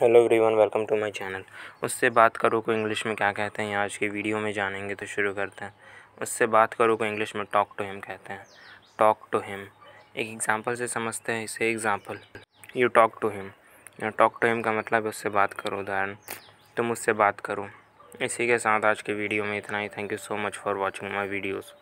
hello everyone welcome to my channel उससे बात करो को इंग्लिश में क्या कहते हैं आज की वीडियो में जानेंगे तो शुरू करते हैं उससे बात करो को इंग्लिश में टॉक टू हिम कहते हैं टॉक टू हिम एक एग्जांपल से समझते हैं इसे example you talk to him talk to him का मतलब है उससे बात करो उदाहरण तुम उससे बात करो इसी के साथ आज के वीडियो में इतना ही thank you so much for watching my videos